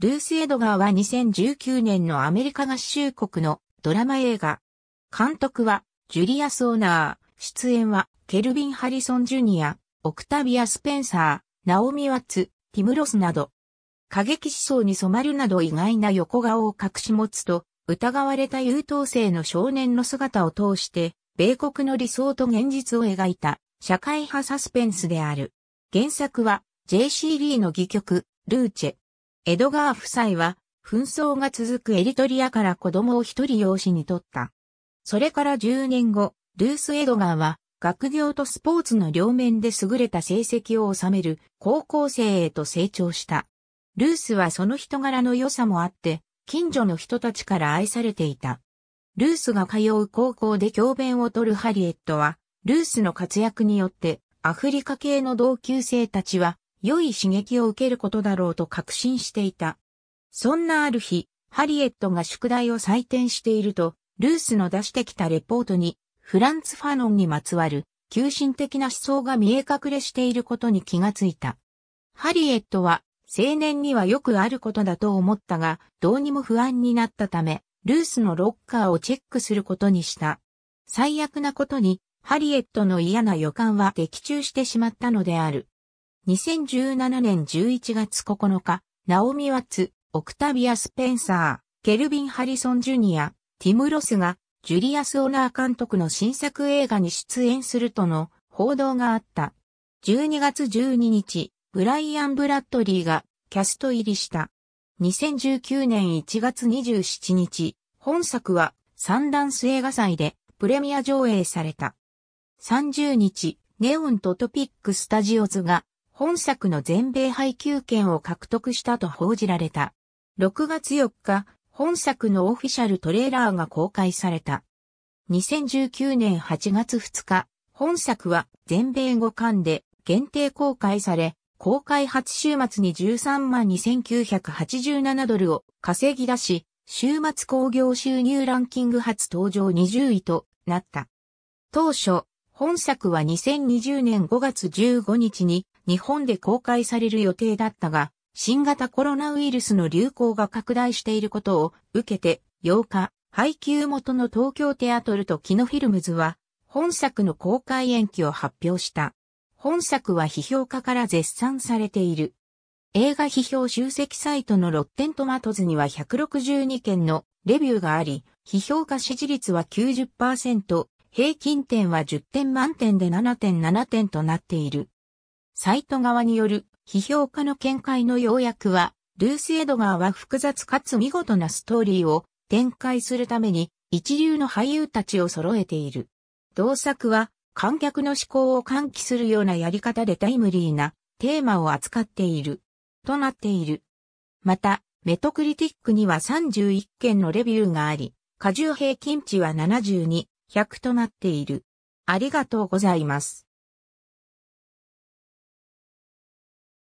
ルース・エドガーは2019年のアメリカ合衆国のドラマ映画。監督はジュリア・ソーナー、出演はケルビン・ハリソン・ジュニア、オクタビア・スペンサー、ナオミ・ワッツ、ティム・ロスなど。過激思想に染まるなど意外な横顔を隠し持つと、疑われた優等生の少年の姿を通して、米国の理想と現実を描いた社会派サスペンスである。原作は J.C. リーの戯曲、ルーチェ。エドガー夫妻は、紛争が続くエリトリアから子供を一人養子に取った。それから10年後、ルース・エドガーは、学業とスポーツの両面で優れた成績を収める高校生へと成長した。ルースはその人柄の良さもあって、近所の人たちから愛されていた。ルースが通う高校で教鞭を取るハリエットは、ルースの活躍によって、アフリカ系の同級生たちは、良い刺激を受けることだろうと確信していた。そんなある日、ハリエットが宿題を採点していると、ルースの出してきたレポートに、フランツ・ファノンにまつわる、急進的な思想が見え隠れしていることに気がついた。ハリエットは、青年にはよくあることだと思ったが、どうにも不安になったため、ルースのロッカーをチェックすることにした。最悪なことに、ハリエットの嫌な予感は的中してしまったのである。2017年11月9日、ナオミ・ワッツ、オクタビア・スペンサー、ケルビン・ハリソン・ジュニア、ティム・ロスが、ジュリアス・オナー監督の新作映画に出演するとの報道があった。12月12日、ブライアン・ブラッドリーがキャスト入りした。2019年1月27日、本作はサンダンス映画祭でプレミア上映された。30日、ネオンとトピックスタジオズが本作の全米配給権を獲得したと報じられた。6月4日、本作のオフィシャルトレーラーが公開された。2019年8月2日、本作は全米五巻で限定公開され、公開初週末に13万2987ドルを稼ぎ出し、週末興行収入ランキング初登場20位となった。当初、本作は2020年5月15日に日本で公開される予定だったが、新型コロナウイルスの流行が拡大していることを受けて8日、配給元の東京テアトルとキノフィルムズは本作の公開延期を発表した。本作は批評家から絶賛されている。映画批評集積サイトのロッテントマトズには162件のレビューがあり、批評家支持率は90%、平均点は10点満点で7.7点となっている。サイト側による批評家の見解の要約は、ルース・エドガーは複雑かつ見事なストーリーを展開するために一流の俳優たちを揃えている。同作は観客の思考を喚起するようなやり方でタイムリーなテーマを扱っている。となっている。また、メトクリティックには31件のレビューがあり、過重平均値は72、100となっている。ありがとうございます。